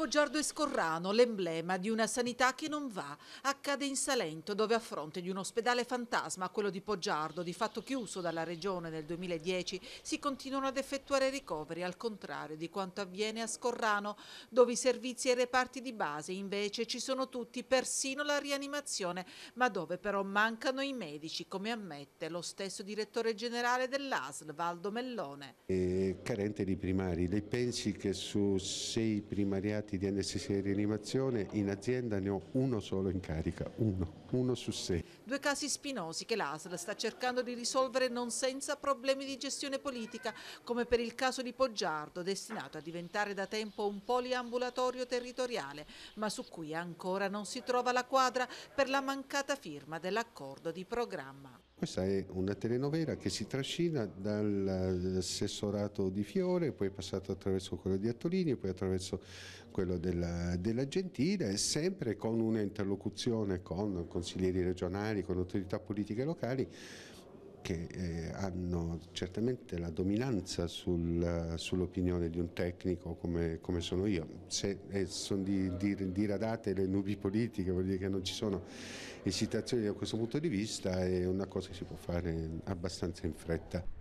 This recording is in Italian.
Poggiardo Escorrano, l'emblema di una sanità che non va, accade in Salento dove a fronte di un ospedale fantasma, quello di Poggiardo, di fatto chiuso dalla regione nel 2010, si continuano ad effettuare ricoveri al contrario di quanto avviene a Scorrano dove i servizi e i reparti di base invece ci sono tutti, persino la rianimazione, ma dove però mancano i medici, come ammette lo stesso direttore generale dell'ASL, Valdo Mellone. È carente di primari, lei pensi che su sei primariati pazienti di anestesia e rianimazione in azienda ne ho uno solo in carica, uno, uno su sei. Due casi spinosi che l'ASL sta cercando di risolvere non senza problemi di gestione politica, come per il caso di Poggiardo, destinato a diventare da tempo un poliambulatorio territoriale, ma su cui ancora non si trova la quadra per la mancata firma dell'accordo di programma. Questa è una telenovela che si trascina dall'assessorato eh, di Fiore, poi è passato attraverso quello di Attolini, poi attraverso quello della, della Gentile, sempre con una interlocuzione con consiglieri regionali, con autorità politiche locali, che eh, hanno certamente la dominanza sul, sull'opinione di un tecnico come, come sono io. Se eh, sono diradate di, di le nubi politiche, vuol dire che non ci sono esitazioni da questo punto di vista, è una cosa che si può fare abbastanza in fretta.